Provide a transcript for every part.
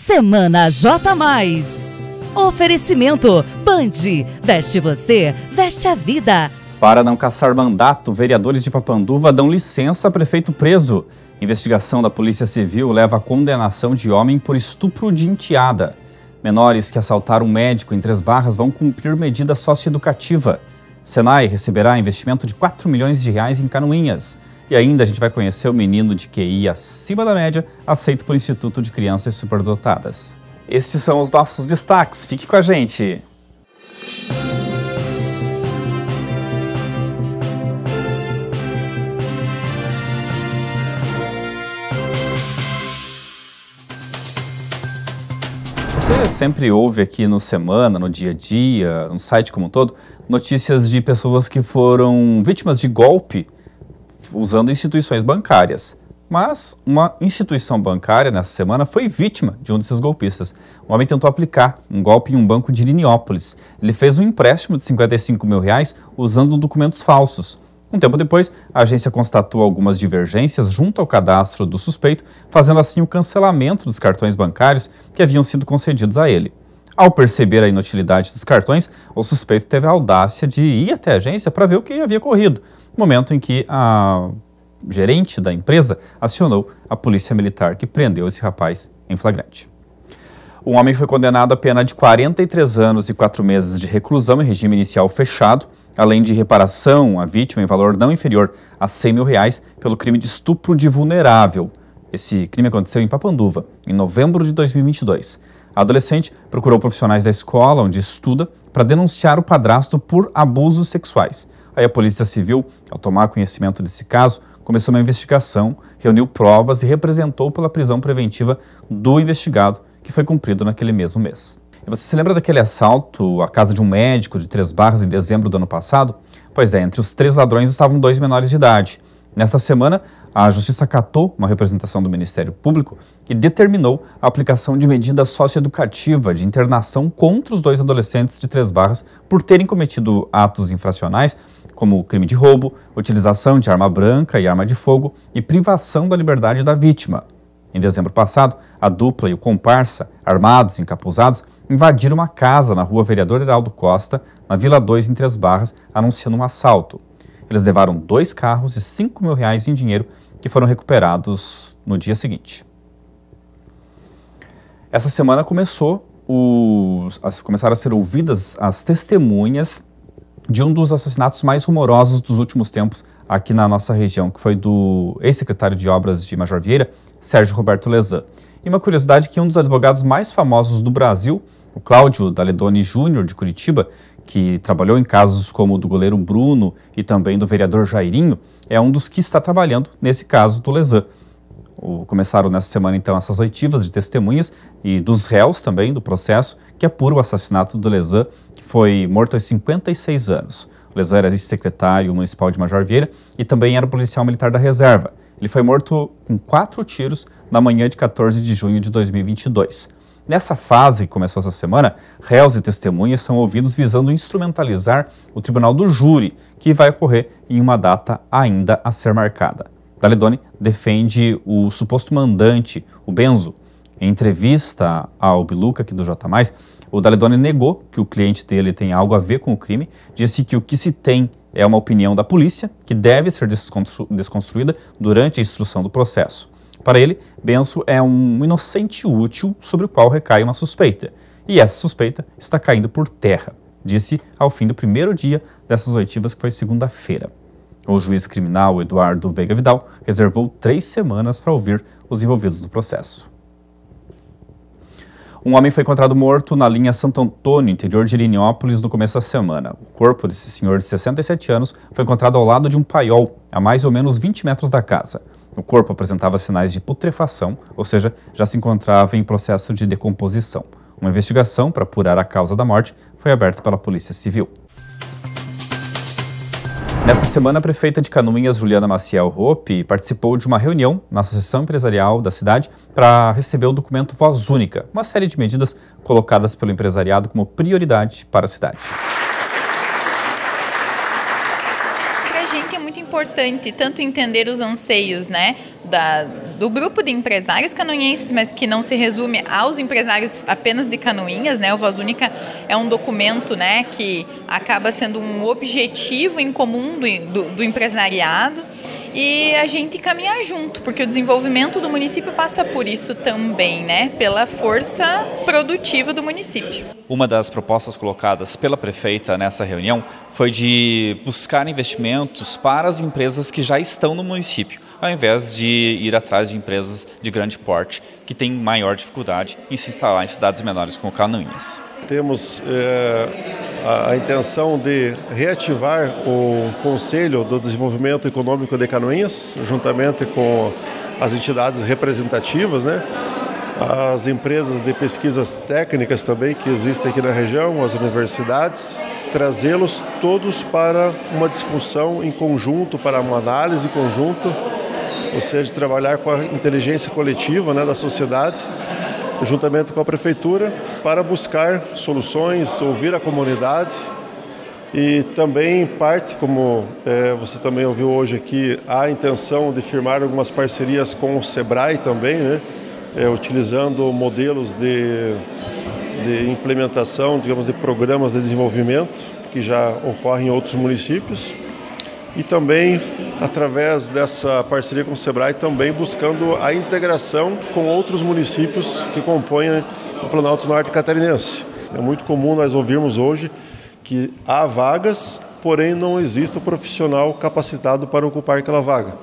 Semana J Mais. Oferecimento Band. Veste você, veste a vida. Para não caçar mandato, vereadores de Papanduva dão licença a prefeito preso. Investigação da Polícia Civil leva à condenação de homem por estupro de enteada. Menores que assaltaram um médico em Três Barras vão cumprir medida socioeducativa. Senai receberá investimento de 4 milhões de reais em Canoinhas. E ainda a gente vai conhecer o menino de QI acima da média, aceito pelo Instituto de Crianças Superdotadas. Estes são os nossos destaques, fique com a gente! Você sempre ouve aqui no semana, no dia a dia, no site como um todo, notícias de pessoas que foram vítimas de golpe usando instituições bancárias. Mas uma instituição bancária nessa semana foi vítima de um desses golpistas. Um homem tentou aplicar um golpe em um banco de Liniópolis. Ele fez um empréstimo de 55 mil reais usando documentos falsos. Um tempo depois, a agência constatou algumas divergências junto ao cadastro do suspeito, fazendo assim o cancelamento dos cartões bancários que haviam sido concedidos a ele. Ao perceber a inutilidade dos cartões, o suspeito teve a audácia de ir até a agência para ver o que havia ocorrido momento em que a gerente da empresa acionou a polícia militar que prendeu esse rapaz em flagrante. O homem foi condenado a pena de 43 anos e 4 meses de reclusão em regime inicial fechado, além de reparação à vítima em valor não inferior a 100 mil reais pelo crime de estupro de vulnerável. Esse crime aconteceu em Papanduva, em novembro de 2022. A adolescente procurou profissionais da escola onde estuda para denunciar o padrasto por abusos sexuais. Aí a Polícia Civil, ao tomar conhecimento desse caso, começou uma investigação, reuniu provas e representou pela prisão preventiva do investigado, que foi cumprido naquele mesmo mês. E você se lembra daquele assalto à casa de um médico de Três Barras em dezembro do ano passado? Pois é, entre os três ladrões estavam dois menores de idade. Nesta semana, a Justiça acatou uma representação do Ministério Público e determinou a aplicação de medida socioeducativa de internação contra os dois adolescentes de Três Barras por terem cometido atos infracionais como crime de roubo, utilização de arma branca e arma de fogo e privação da liberdade da vítima. Em dezembro passado, a dupla e o comparsa, armados e encapuzados, invadiram uma casa na rua Vereador Heraldo Costa, na Vila 2, em Três Barras, anunciando um assalto. Eles levaram dois carros e cinco mil reais em dinheiro que foram recuperados no dia seguinte. Essa semana começou os, as, começaram a ser ouvidas as testemunhas de um dos assassinatos mais rumorosos dos últimos tempos aqui na nossa região, que foi do ex-secretário de obras de Major Vieira, Sérgio Roberto Lezan. E uma curiosidade que um dos advogados mais famosos do Brasil, o Cláudio Daledoni Júnior, de Curitiba, que trabalhou em casos como o do goleiro Bruno e também do vereador Jairinho, é um dos que está trabalhando nesse caso do Lezan o, começaram nessa semana, então, essas oitivas de testemunhas e dos réus também do processo que apura é o assassinato do Lesan, que foi morto aos 56 anos. O Lesan era ex-secretário municipal de Major Vieira e também era policial militar da reserva. Ele foi morto com quatro tiros na manhã de 14 de junho de 2022. Nessa fase que começou essa semana, réus e testemunhas são ouvidos visando instrumentalizar o tribunal do júri, que vai ocorrer em uma data ainda a ser marcada. Daledoni defende o suposto mandante, o Benzo. Em entrevista ao Biluca, aqui do J+, o Daledoni negou que o cliente dele tem algo a ver com o crime, disse que o que se tem é uma opinião da polícia, que deve ser desconstruída durante a instrução do processo. Para ele, Benzo é um inocente útil sobre o qual recai uma suspeita. E essa suspeita está caindo por terra, disse ao fim do primeiro dia dessas oitivas, que foi segunda-feira. O juiz criminal Eduardo Veiga Vidal reservou três semanas para ouvir os envolvidos do processo. Um homem foi encontrado morto na linha Santo Antônio, interior de Liniópolis, no começo da semana. O corpo desse senhor de 67 anos foi encontrado ao lado de um paiol, a mais ou menos 20 metros da casa. O corpo apresentava sinais de putrefação, ou seja, já se encontrava em processo de decomposição. Uma investigação para apurar a causa da morte foi aberta pela Polícia Civil. Nessa semana, a prefeita de Canoinhas, Juliana Maciel Roupe, participou de uma reunião na Associação Empresarial da cidade para receber o documento Voz Única, uma série de medidas colocadas pelo empresariado como prioridade para a cidade. Para a gente é muito importante tanto entender os anseios, né? da, do grupo de empresários canoenses, mas que não se resume aos empresários apenas de canoinhas, né? O Voz Única é um documento, né, que acaba sendo um objetivo em comum do, do, do empresariado e a gente caminhar junto, porque o desenvolvimento do município passa por isso também, né? Pela força produtiva do município. Uma das propostas colocadas pela prefeita nessa reunião foi de buscar investimentos para as empresas que já estão no município ao invés de ir atrás de empresas de grande porte que têm maior dificuldade em se instalar em cidades menores como Canoinhas. Temos é, a, a, intenção de reativar o Conselho do Desenvolvimento Econômico de Canoinhas, juntamente com as entidades representativas, né? as empresas de pesquisas técnicas também que existem aqui na região, as universidades, trazê-los todos para uma discussão em conjunto, para uma análise em conjunto ou seja, trabalhar com a inteligência coletiva né, da sociedade, juntamente com a prefeitura, para buscar soluções, ouvir a comunidade e também, em parte, como é, você também ouviu hoje aqui, há a intenção de firmar algumas parcerias com o SEBRAE também, né, é, utilizando modelos de, de implementação, digamos, de programas de desenvolvimento que já ocorrem em outros municípios e também através dessa parceria com o Sebrae, também buscando a integração com outros municípios que compõem o Planalto Norte Catarinense. É muito comum nós ouvirmos hoje que há vagas, porém não existe o um profissional capacitado para ocupar aquela vaga.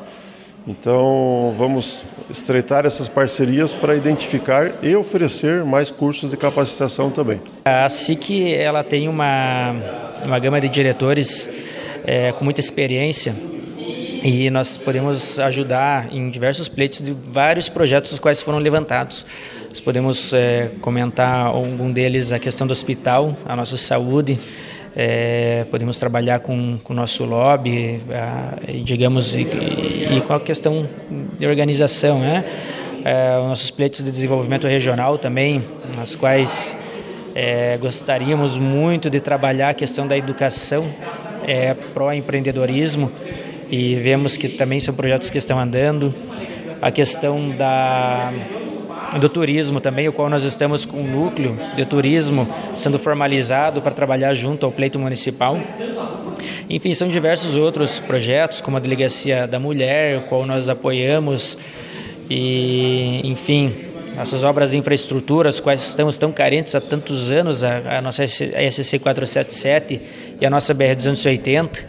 Então, vamos estreitar essas parcerias para identificar e oferecer mais cursos de capacitação também. A SIC ela tem uma, uma gama de diretores é, com muita experiência e nós podemos ajudar em diversos pleitos de vários projetos os quais foram levantados. Nós podemos é, comentar algum deles a questão do hospital, a nossa saúde, é, podemos trabalhar com o nosso lobby, a, digamos, e, e, e com a questão de organização, né? É, nossos pleitos de desenvolvimento regional também, nas quais é, gostaríamos muito de trabalhar a questão da educação é, pró-empreendedorismo, e vemos que também são projetos que estão andando. A questão da, do turismo também, o qual nós estamos com um núcleo de turismo sendo formalizado para trabalhar junto ao pleito municipal. Enfim, são diversos outros projetos, como a Delegacia da Mulher, o qual nós apoiamos, e enfim, essas obras de infraestrutura, as quais estamos tão carentes há tantos anos, a, a nossa SC477 e a nossa BR-280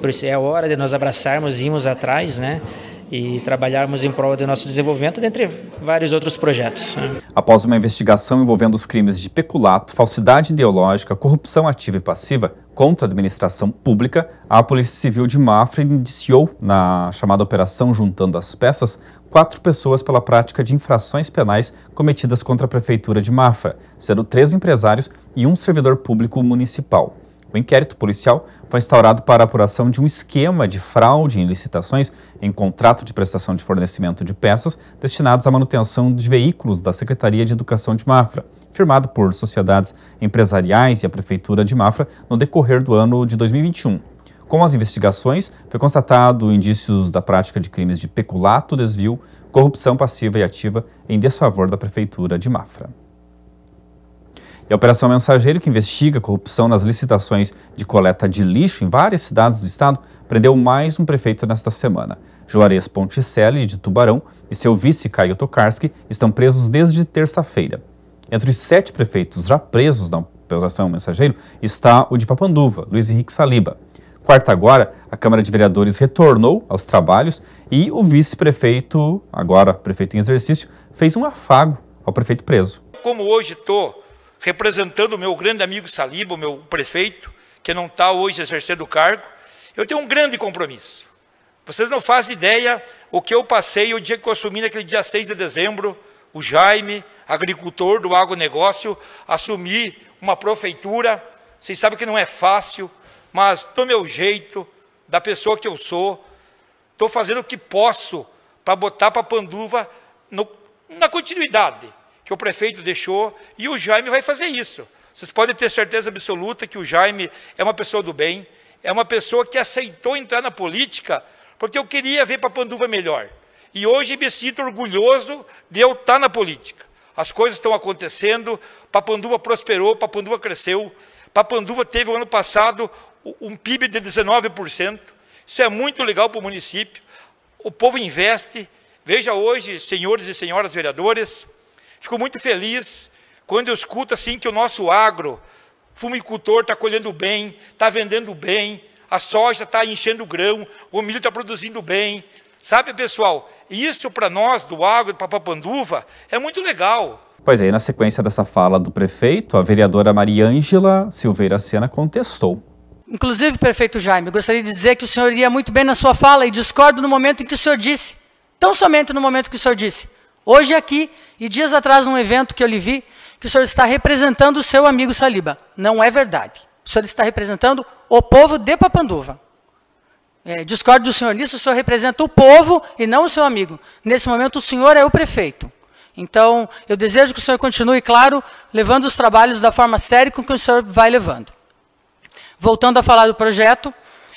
por isso é a hora de nós abraçarmos e irmos atrás, né? e trabalharmos em prol do nosso desenvolvimento, dentre vários outros projetos. Né. Após uma investigação envolvendo os crimes de peculato, falsidade ideológica, corrupção ativa e passiva contra a administração pública, a Polícia Civil de Mafra indiciou, na chamada Operação Juntando as Peças, quatro pessoas pela prática de infrações penais cometidas contra a Prefeitura de Mafra, sendo três empresários e um servidor público municipal. O inquérito policial foi instaurado para apuração de um esquema de fraude em licitações em contrato de prestação de fornecimento de peças destinados à manutenção de veículos da Secretaria de Educação de Mafra, firmado por sociedades empresariais e a Prefeitura de Mafra no decorrer do ano de 2021. Com as investigações, foi constatado indícios da prática de crimes de peculato, desvio, corrupção passiva e ativa em desfavor da Prefeitura de Mafra. E a Operação Mensageiro, que investiga corrupção nas licitações de coleta de lixo em várias cidades do estado, prendeu mais um prefeito nesta semana. Juarez Ponticelli, de Tubarão, e seu vice Caio Tokarski estão presos desde terça-feira. Entre os sete prefeitos já presos na Operação Mensageiro está o de Papanduva, Luiz Henrique Saliba. Quarta agora, a Câmara de Vereadores retornou aos trabalhos e o vice-prefeito, agora prefeito em exercício, fez um afago ao prefeito preso. Como hoje estou representando o meu grande amigo Saliba, o meu prefeito, que não está hoje exercendo o cargo, eu tenho um grande compromisso. Vocês não fazem ideia o que eu passei o dia que eu assumi naquele dia 6 de dezembro, o Jaime, agricultor do agronegócio, assumir uma prefeitura. Vocês sabem que não é fácil, mas do meu jeito, da pessoa que eu sou, estou fazendo o que posso para botar para Panduva no, na continuidade que o prefeito deixou, e o Jaime vai fazer isso. Vocês podem ter certeza absoluta que o Jaime é uma pessoa do bem, é uma pessoa que aceitou entrar na política porque eu queria ver para Panduva melhor. E hoje me sinto orgulhoso de eu estar tá na política. As coisas estão acontecendo, Papanduva prosperou, Papanduva cresceu. Papanduva teve, o ano passado, um PIB de 19%. Isso é muito legal para o município. O povo investe. Veja hoje, senhores e senhoras vereadores, Fico muito feliz quando eu escuto assim que o nosso agro, fumicultor está colhendo bem, está vendendo bem, a soja está enchendo o grão, o milho está produzindo bem. Sabe, pessoal, isso para nós do agro de Papapanduva é muito legal. Pois é, e na sequência dessa fala do prefeito, a vereadora Maria Ângela Silveira Sena contestou. Inclusive, prefeito Jaime, gostaria de dizer que o senhor iria muito bem na sua fala e discordo no momento em que o senhor disse, tão somente no momento que o senhor disse, Hoje aqui, e dias atrás num evento que eu lhe vi, que o senhor está representando o seu amigo Saliba. Não é verdade. O senhor está representando o povo de Papanduva. É, discordo do senhor nisso, o senhor representa o povo e não o seu amigo. Nesse momento, o senhor é o prefeito. Então, eu desejo que o senhor continue, claro, levando os trabalhos da forma séria com que o senhor vai levando. Voltando a falar do projeto,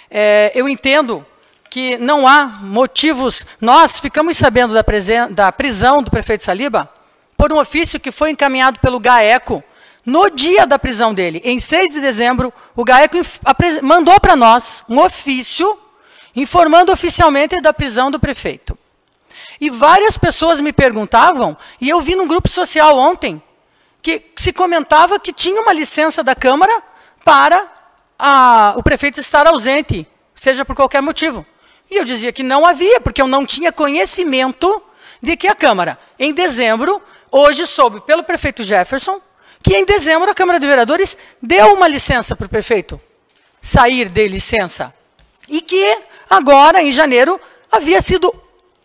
é, eu entendo que não há motivos. Nós ficamos sabendo da, da prisão do prefeito Saliba por um ofício que foi encaminhado pelo GAECO no dia da prisão dele, em 6 de dezembro, o GAECO mandou para nós um ofício informando oficialmente da prisão do prefeito. E várias pessoas me perguntavam, e eu vi num grupo social ontem, que se comentava que tinha uma licença da Câmara para a, o prefeito estar ausente, seja por qualquer motivo. E eu dizia que não havia, porque eu não tinha conhecimento de que a Câmara, em dezembro, hoje soube pelo prefeito Jefferson, que em dezembro a Câmara de Vereadores deu uma licença para o prefeito sair de licença. E que agora, em janeiro, havia sido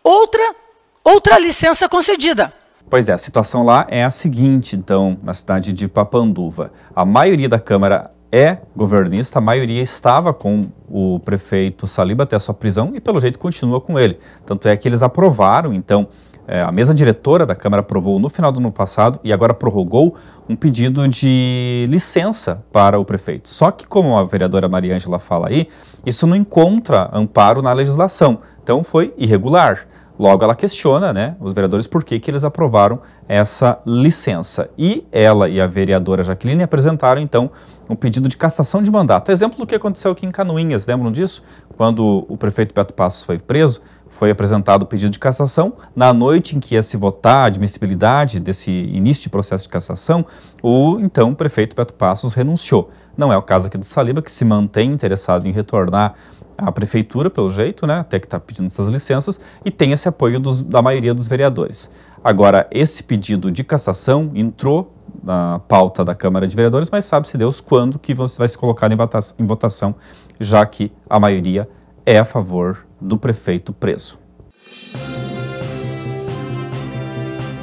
outra, outra licença concedida. Pois é, a situação lá é a seguinte, então, na cidade de Papanduva. A maioria da Câmara é governista, a maioria estava com o prefeito Saliba até a sua prisão e, pelo jeito, continua com ele. Tanto é que eles aprovaram, então, é, a mesa diretora da Câmara aprovou no final do ano passado e agora prorrogou um pedido de licença para o prefeito. Só que, como a vereadora Maria Ângela fala aí, isso não encontra amparo na legislação, então foi irregular. Logo, ela questiona né, os vereadores por que, que eles aprovaram essa licença. E ela e a vereadora Jaqueline apresentaram, então, um pedido de cassação de mandato. Exemplo do que aconteceu aqui em Canoinhas, lembram disso? Quando o prefeito Beto Passos foi preso, foi apresentado o pedido de cassação. Na noite em que ia se votar a admissibilidade desse início de processo de cassação, o então prefeito Beto Passos renunciou. Não é o caso aqui do Saliba, que se mantém interessado em retornar à prefeitura, pelo jeito, né? até que está pedindo essas licenças, e tem esse apoio dos, da maioria dos vereadores. Agora, esse pedido de cassação entrou na pauta da Câmara de Vereadores, mas sabe-se Deus quando que vai se colocar em votação, em votação, já que a maioria é a favor do prefeito preso.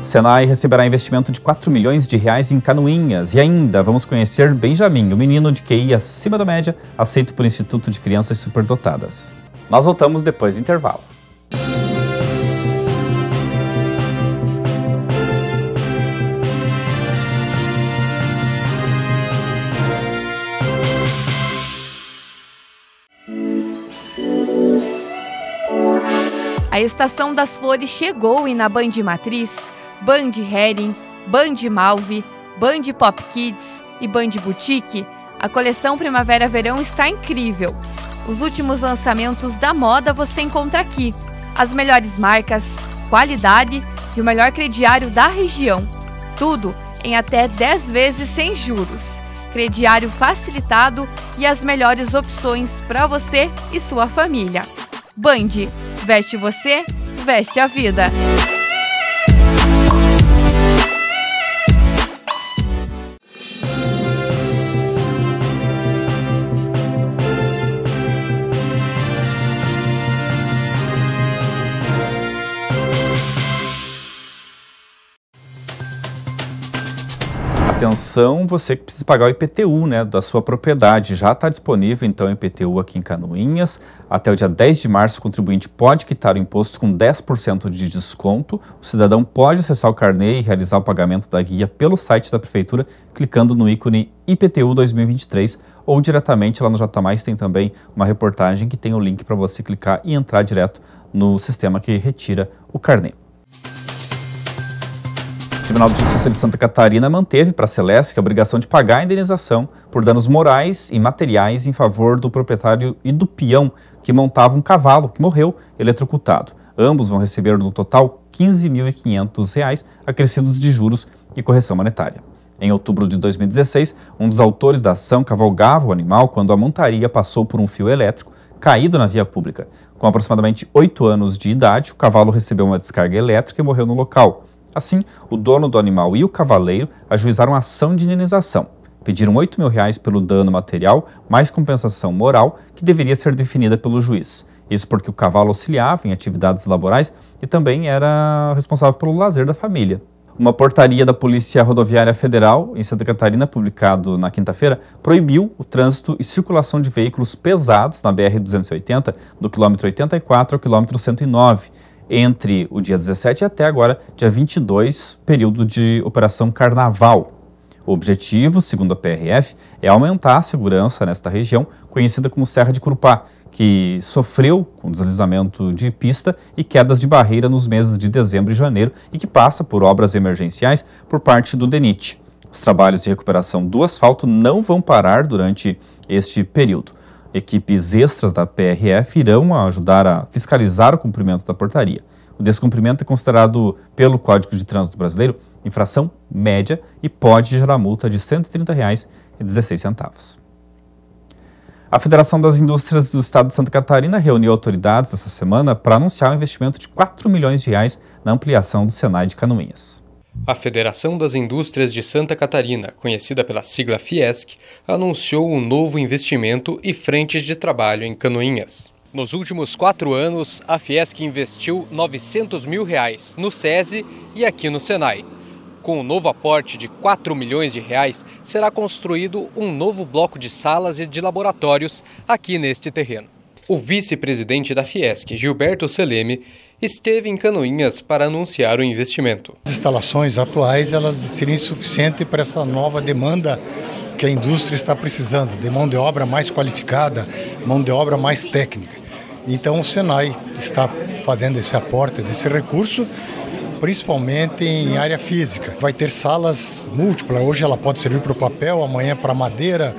Senai receberá investimento de 4 milhões de reais em canoinhas. E ainda vamos conhecer Benjamin, o menino de QI acima da média, aceito pelo Instituto de Crianças Superdotadas. Nós voltamos depois do intervalo. estação das flores chegou e na Band Matriz, Band Hering, Band Malve, Band Pop Kids e Band Boutique, a coleção Primavera-Verão está incrível. Os últimos lançamentos da moda você encontra aqui. As melhores marcas, qualidade e o melhor crediário da região. Tudo em até 10 vezes sem juros. Crediário facilitado e as melhores opções para você e sua família. Band Veste você, veste a vida. atenção você precisa pagar o IPTU né, da sua propriedade. Já está disponível, então, o IPTU aqui em Canoinhas. Até o dia 10 de março, o contribuinte pode quitar o imposto com 10% de desconto. O cidadão pode acessar o carnê e realizar o pagamento da guia pelo site da Prefeitura, clicando no ícone IPTU 2023 ou diretamente lá no Mais tem também uma reportagem que tem o link para você clicar e entrar direto no sistema que retira o carnê. O Tribunal de Justiça de Santa Catarina manteve para a Celeste a obrigação de pagar a indenização por danos morais e materiais em favor do proprietário e do peão que montava um cavalo que morreu eletrocutado. Ambos vão receber no total R$ 15.500, acrescidos de juros e correção monetária. Em outubro de 2016, um dos autores da ação cavalgava o animal quando a montaria passou por um fio elétrico caído na via pública. Com aproximadamente 8 anos de idade, o cavalo recebeu uma descarga elétrica e morreu no local. Assim, o dono do animal e o cavaleiro ajuizaram ação de indenização. Pediram 8 mil reais pelo dano material, mais compensação moral, que deveria ser definida pelo juiz. Isso porque o cavalo auxiliava em atividades laborais e também era responsável pelo lazer da família. Uma portaria da Polícia Rodoviária Federal, em Santa Catarina, publicado na quinta-feira, proibiu o trânsito e circulação de veículos pesados na BR-280, do quilômetro 84 ao quilômetro 109, entre o dia 17 e até agora, dia 22, período de Operação Carnaval. O objetivo, segundo a PRF, é aumentar a segurança nesta região, conhecida como Serra de Curupá, que sofreu com deslizamento de pista e quedas de barreira nos meses de dezembro e janeiro e que passa por obras emergenciais por parte do DENIT. Os trabalhos de recuperação do asfalto não vão parar durante este período. Equipes extras da PRF irão ajudar a fiscalizar o cumprimento da portaria. O descumprimento é considerado, pelo Código de Trânsito Brasileiro, infração média e pode gerar multa de R$ 130,16. A Federação das Indústrias do Estado de Santa Catarina reuniu autoridades essa semana para anunciar um investimento de 4 milhões de reais na ampliação do Senai de Canoinhas. A Federação das Indústrias de Santa Catarina, conhecida pela sigla Fiesc, anunciou um novo investimento e frentes de trabalho em Canoinhas. Nos últimos quatro anos, a Fiesc investiu 900 mil reais no SESI e aqui no Senai. Com o um novo aporte de 4 milhões de reais, será construído um novo bloco de salas e de laboratórios aqui neste terreno. O vice-presidente da Fiesc, Gilberto Celeme, esteve em Canoinhas para anunciar o investimento. As instalações atuais elas seriam insuficientes para essa nova demanda que a indústria está precisando, de mão de obra mais qualificada, mão de obra mais técnica. Então o Senai está fazendo esse aporte desse recurso principalmente em área física. Vai ter salas múltiplas. Hoje ela pode servir para o papel, amanhã para madeira,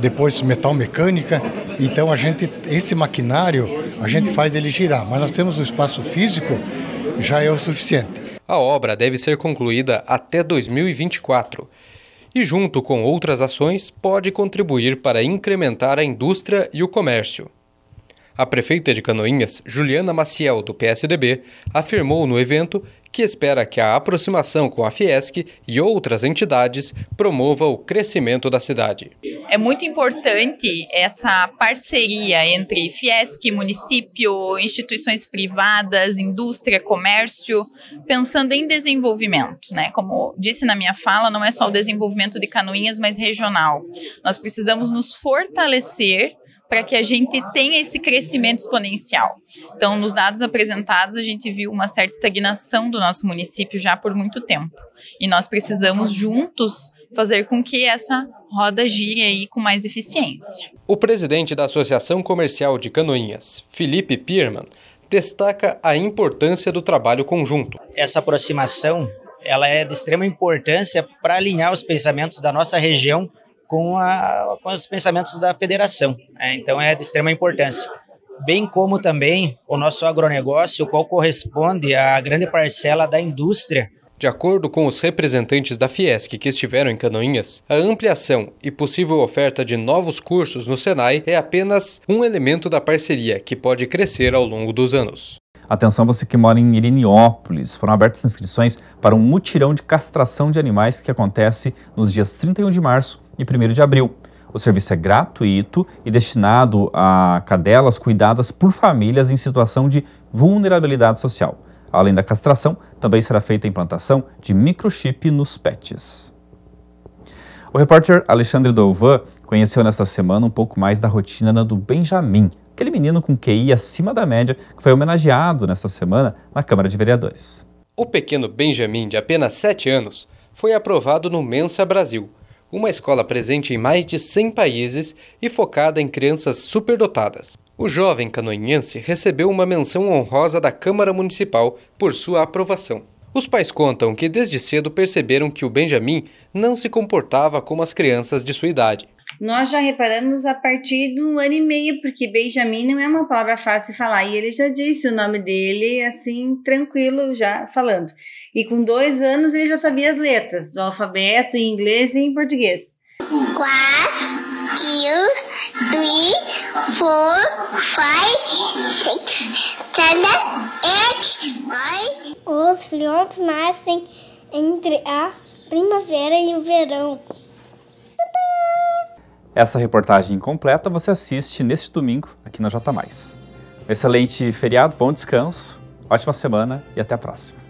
depois metal mecânica. Então a gente esse maquinário a gente faz ele girar, mas nós temos o um espaço físico, já é o suficiente. A obra deve ser concluída até 2024 e, junto com outras ações, pode contribuir para incrementar a indústria e o comércio. A prefeita de Canoinhas, Juliana Maciel, do PSDB, afirmou no evento que espera que a aproximação com a Fiesc e outras entidades promova o crescimento da cidade. É muito importante essa parceria entre Fiesc, município, instituições privadas, indústria, comércio, pensando em desenvolvimento, né? Como disse na minha fala, não é só o desenvolvimento de Canoinhas, mas regional. Nós precisamos nos fortalecer para que a gente tenha esse crescimento exponencial. Então, nos dados apresentados, a gente viu uma certa estagnação do nosso município já por muito tempo. E nós precisamos juntos fazer com que essa roda gire aí com mais eficiência. O presidente da Associação Comercial de Canoinhas, Felipe Pierman, destaca a importância do trabalho conjunto. Essa aproximação ela é de extrema importância para alinhar os pensamentos da nossa região com, a, com os pensamentos da federação. Né? Então é de extrema importância. Bem como também o nosso agronegócio, qual corresponde à grande parcela da indústria de acordo com os representantes da Fiesc que estiveram em Canoinhas, a ampliação e possível oferta de novos cursos no Senai é apenas um elemento da parceria que pode crescer ao longo dos anos. Atenção você que mora em Iriniópolis. Foram abertas inscrições para um mutirão de castração de animais que acontece nos dias 31 de março e 1 de abril. O serviço é gratuito e destinado a cadelas cuidadas por famílias em situação de vulnerabilidade social. Além da castração, também será feita a implantação de microchip nos pets. O repórter Alexandre Dovan conheceu nesta semana um pouco mais da rotina do Benjamin, aquele menino com QI acima da média que foi homenageado nesta semana na Câmara de Vereadores. O pequeno Benjamin, de apenas 7 anos, foi aprovado no Mensa Brasil, uma escola presente em mais de 100 países e focada em crianças superdotadas. O jovem canoinhense recebeu uma menção honrosa da Câmara Municipal por sua aprovação. Os pais contam que desde cedo perceberam que o Benjamin não se comportava como as crianças de sua idade. Nós já reparamos a partir de um ano e meio, porque Benjamin não é uma palavra fácil de falar. E ele já disse o nome dele, assim, tranquilo, já falando. E com dois anos ele já sabia as letras do alfabeto em inglês e em português. One, two, three, four, five, six, seven, eight, nine. Os filhotes nascem entre a primavera e o verão. Essa reportagem completa você assiste neste domingo aqui na J. Mais. Um excelente feriado, bom descanso, ótima semana e até a próxima.